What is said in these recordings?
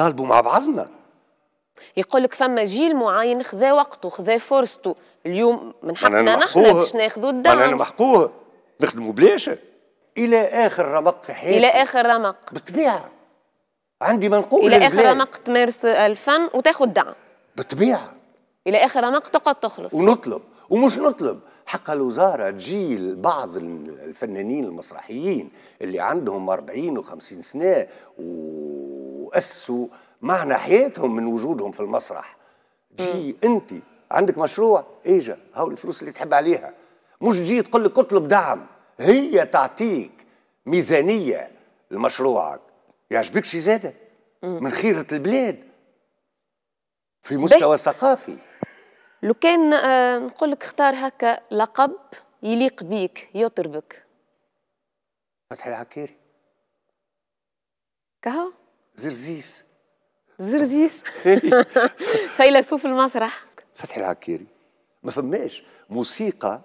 نطالبوا مع بعضنا يقول لك فما جيل معين خذا وقته خذا فرصته اليوم من حقنا نحن باش ناخذوا الدعم انا محقوه نخدموا بلاش الى اخر رمق في حياتي الى اخر رمق بالطبيعه عندي منقول الى اخر رمق تمارس الفن وتاخذ دعم بالطبيعه الى اخر رمق تقعد تخلص ونطلب ومش نطلب حق الوزاره تجيل بعض الفنانين المسرحيين اللي عندهم 40 و50 سنه و واسسوا معنى حياتهم من وجودهم في المسرح تجي انت عندك مشروع اجا هاو الفلوس اللي تحب عليها مش تجي تقول لك اطلب دعم هي تعطيك ميزانيه لمشروعك يعجبك شي زاده من خيره البلاد في مستوى ثقافي لو كان آه نقول لك اختار هكا لقب يليق بيك يطربك فتحي العكيري كهو زرزيس زرزيس فيلسوف المسرح فتحي العكيري ما فماش موسيقى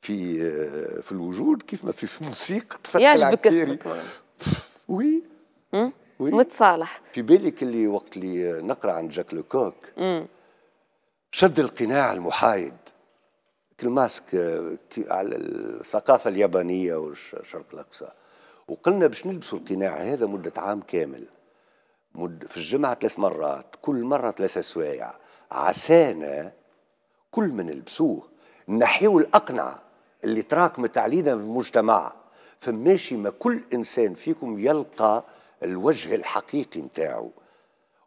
في في الوجود كيف ما في موسيقى فتحي يعجبك العكيري وي وي متصالح في بالك اللي وقت اللي نقرا عن جاك لوكوك شد القناع المحايد كل ماسك آه، على الثقافه اليابانيه والشرق الاقصى وقلنا باش نلبسوا القناع هذا مدة عام كامل مد في الجمعة ثلاث مرات كل مرة ثلاثة سوايع عسانا كل ما نلبسوه نحيو الأقنعة اللي تراكمت علينا في المجتمع فماشي ما كل إنسان فيكم يلقى الوجه الحقيقي نتاعو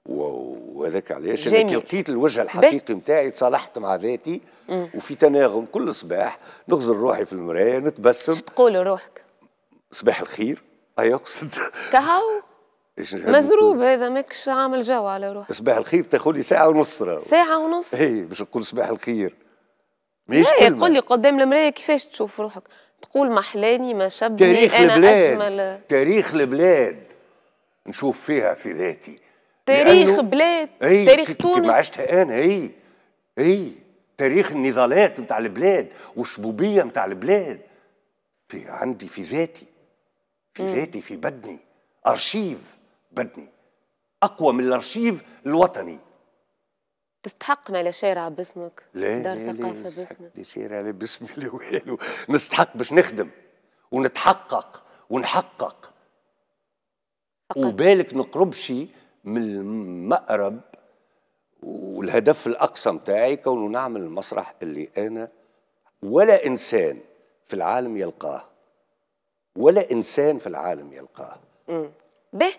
وهذاك علاش انا لقيت الوجه الحقيقي نتاعي تصالحت مع ذاتي مم. وفي تناغم كل صباح نغزل روحي في المرايه نتبسم تقول روحك صباح الخير يقصد كهو مزروب هذا ماكش عامل جو على روحك صباح الخير تاخذ لي ساعه ونص راه ساعه ونص اي باش نقول صباح الخير ماهيش كلمه قول لي قدام المرايه كيفاش تشوف روحك تقول محلاني ما شبني تاريخ أنا البلاد أجمل تاريخ البلاد نشوف فيها في ذاتي تاريخ بلاد أي تاريخ تونس كيما عشتها انا اي اي تاريخ النضالات نتاع البلاد والشبوبيه نتاع البلاد في عندي في ذاتي في ذاتي في بدني أرشيف بدني أقوى من الأرشيف الوطني تستحق ما شارع باسمك لا دار لا ثقافة باسمك شارع لا باسم لا والو نستحق باش نخدم ونتحقق ونحقق فقط. وبالك نقرب شي من المقرب والهدف الأقصى متاعي كونه نعمل المسرح اللي أنا ولا إنسان في العالم يلقاه ولا انسان في العالم يلقاه به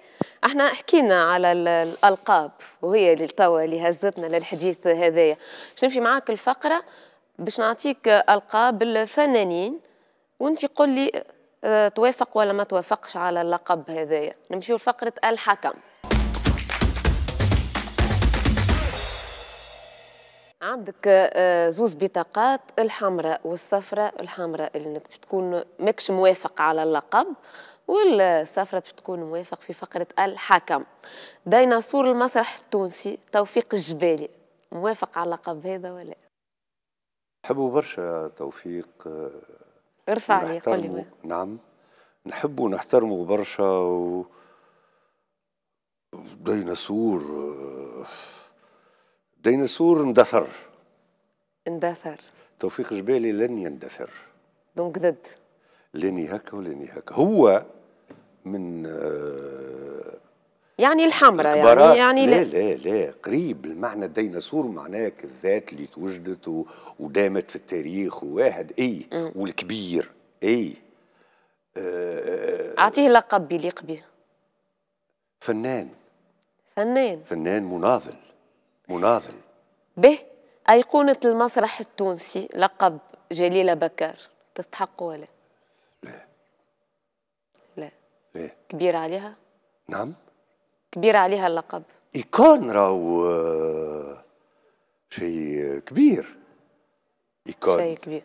احنا حكينا على الالقاب وهي اللي توا اللي هزتنا للحديث هذايا باش نمشي معاك الفقره باش نعطيك القاب الفنانين وانت قول لي آه، توافق ولا ما توافقش على اللقب هذايا نمشيو لفقره الحكم عندك آه، زوز بطاقات الحمراء والصفراء الحمراء اللي باش تكون ماكش موافق على اللقب والصفراء باش تكون موافق في فقرة الحكم ديناصور المسرح التونسي توفيق الجبالي موافق على اللقب هذا ولا نحبه برشا توفيق آه، ارفع لي قول لي نعم نحبه ونحترمه برشا و... ديناصور آه، ديناصور اندثر اندثر توفيق جبالي لن يندثر دونك ضد ليني هكا وليني هكا هو من آه يعني الحمراء يعني يعني لا لا لا قريب المعنى الديناصور معناه الذات اللي توجدت ودامت في التاريخ وواحد اي م. والكبير اي آه, آه، اعطيه لقب بيليق به فنان فنان فنان مناضل مناضل به أيقونة المسرح التونسي لقب جليلة بكار تستحق ولا لا لا لا كبير عليها نعم كبير عليها اللقب إيكون راهو آه، شيء كبير إيكون شيء كبير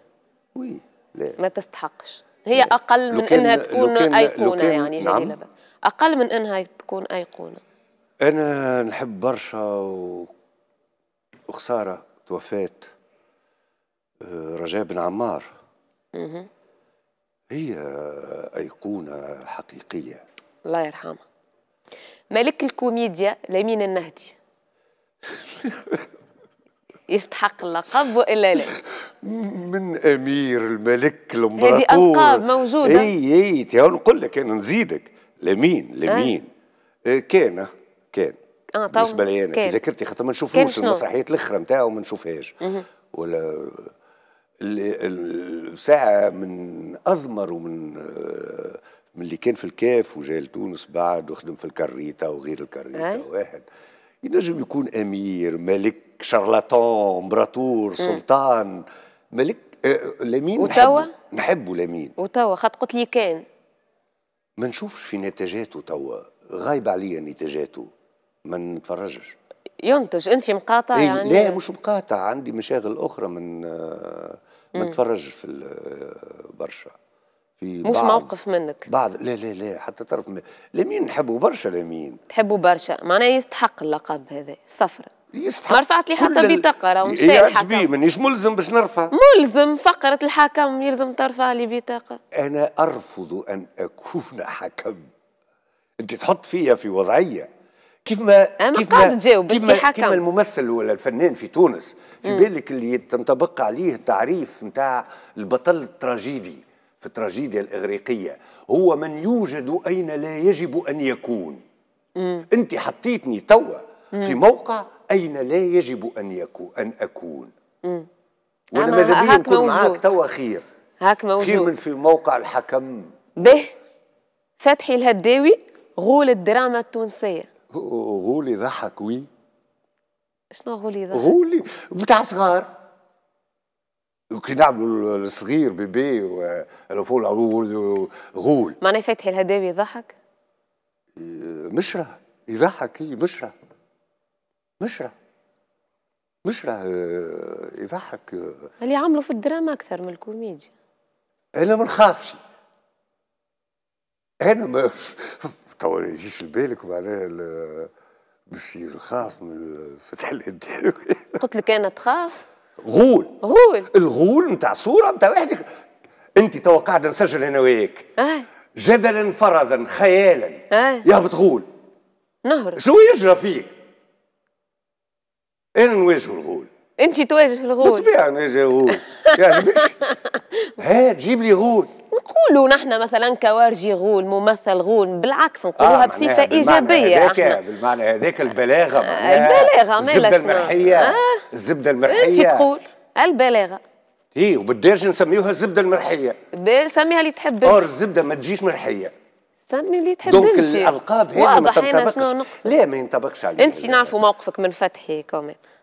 وي لا ما تستحقش هي لا. أقل من إنها تكون لكن أيقونة لكن يعني جليلة نعم. بكر أقل من إنها تكون أيقونة أنا نحب برشا و وخساره وفاه رجاء بن عمار هي ايقونه حقيقيه الله يرحمها ملك الكوميديا لمين النهدي يستحق اللقب والا لا من امير الملك الامبراطور هذه القاب موجوده اي اي تي نقول لك انا نزيدك لمين لمين آه. كان كان اه طبعا بالنسبه لي انا في ذاكرتي خاطر ما نشوفوش المسرحيات الاخرى نتاعو ما نشوفهاش ولا ساعة من أضمر ومن من اللي كان في الكاف وجاء لتونس بعد وخدم في الكريتا وغير الكريتا واحد ينجم يكون أمير ملك شارلاتون امبراطور سلطان ملك آه لمين وتوا نحبه لمين وتوا خاطر قلت لي كان ما نشوفش في نتاجاته توا غايبه عليا نتاجاته ما نتفرجش ينتج انت مقاطع إيه، يعني لا مش مقاطع عندي مشاغل اخرى من آه، ما نتفرجش في آه، برشا في مش بعض موقف منك بعض لا لا لا حتى طرف لمين نحبوا برشا لمين تحبوا برشا معناه يستحق اللقب هذا صفرة يستحق ما رفعت لي حتى بطاقة راهو مشى إيه، الحكم مانيش ملزم باش نرفع ملزم فقرة الحكم يلزم ترفع لي بطاقة أنا أرفض أن أكون حكم أنت تحط فيا في وضعية كيف ما كيف ما تجاوب كيف ما, كيف ما الممثل ولا الفنان في تونس في مم. بالك اللي تنطبق عليه التعريف نتاع البطل التراجيدي في التراجيديا الاغريقيه هو من يوجد اين لا يجب ان يكون انت حطيتني توا في موقع اين لا يجب ان يكون ان اكون مم. وانا ماذا بيا نكون معاك توا خير هاك موجود خير من في موقع الحكم به فتحي الهداوي غول الدراما التونسيه غولي ضحك وي شنو غولي ضحك؟ غولي بتاع صغار كي نعملوا الصغير بيبي والفول غول معناها فتحي الهداوي يضحك؟ مشرة يضحك هي مشرة مشرة مشرة يضحك اللي عملوا في الدراما أكثر من الكوميديا أنا ما نخافش أنا ما توا ما يجيش لبالك معناها باش يخاف من فتح الهداوي قلت لك انا تخاف غول غول الغول نتاع صوره نتاع واحد انت توا قاعده نسجل انا وياك جدلا فرضا خيالا يا يهبط غول نهر شو يجرى فيك؟ انا نواجه الغول انت تواجه الغول بالطبيعه نواجه الغول يعجبكش ها تجيب لي غول نقولوا نحن مثلا كوارجي غول ممثل غول بالعكس نقولوها آه بصفه ايجابيه هذاك بالمعنى هذاك البلاغه آه، البلاغه الزبده المرحيه آه الزبده المرحيه انت تقول البلاغه اي وبالدارجه نسميوها الزبده المرحيه سميها اللي تحب اور الزبده ما تجيش مرحيه سمي اللي تحب دونك الالقاب هذه ما تنطبقش لا ما ينطبقش عليها انت نعرفوا موقفك من فتحي كومي